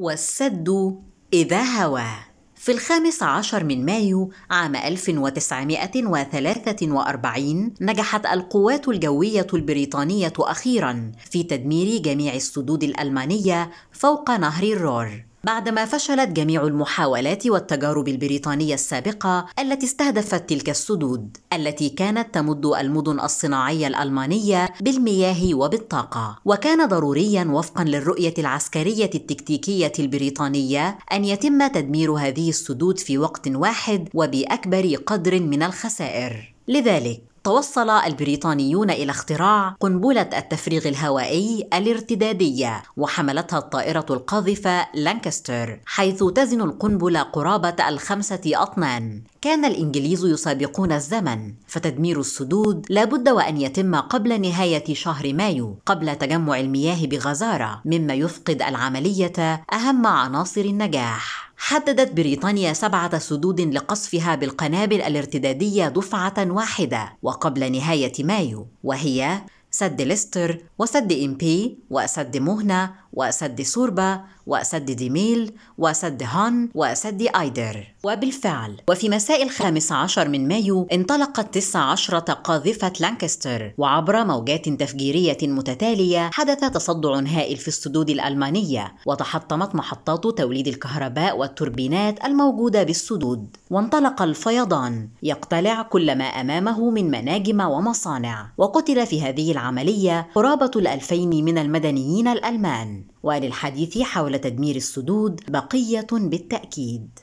والسد إذا هوى في الخامس عشر من مايو عام 1943 نجحت القوات الجوية البريطانية أخيرا في تدمير جميع السدود الألمانية فوق نهر الرور بعدما فشلت جميع المحاولات والتجارب البريطانية السابقة التي استهدفت تلك السدود التي كانت تمد المدن الصناعية الألمانية بالمياه وبالطاقة وكان ضروريا وفقا للرؤية العسكرية التكتيكية البريطانية أن يتم تدمير هذه السدود في وقت واحد وبأكبر قدر من الخسائر لذلك توصل البريطانيون إلى اختراع قنبلة التفريغ الهوائي الارتدادية وحملتها الطائرة القاذفة لانكستر حيث تزن القنبلة قرابة الخمسة أطنان كان الإنجليز يسابقون الزمن فتدمير السدود لابد وأن يتم قبل نهاية شهر مايو قبل تجمع المياه بغزارة مما يفقد العملية أهم عناصر النجاح حددت بريطانيا سبعة سدود لقصفها بالقنابل الارتدادية دفعة واحدة وقبل نهاية مايو وهي سد ليستر وسد إمبي وسد مهنة وسد صوربا وسد ديميل وسد هان وسد آيدر وبالفعل وفي مساء الخامس عشر من مايو انطلقت تسع عشرة قاذفة لانكستر وعبر موجات تفجيرية متتالية حدث تصدع هائل في السدود الألمانية وتحطمت محطات توليد الكهرباء والتوربينات الموجودة بالسدود وانطلق الفيضان يقتلع كل ما أمامه من مناجم ومصانع وقتل في هذه العملية قرابة الألفين من المدنيين الألمان وللحديث حول تدمير السدود بقيه بالتاكيد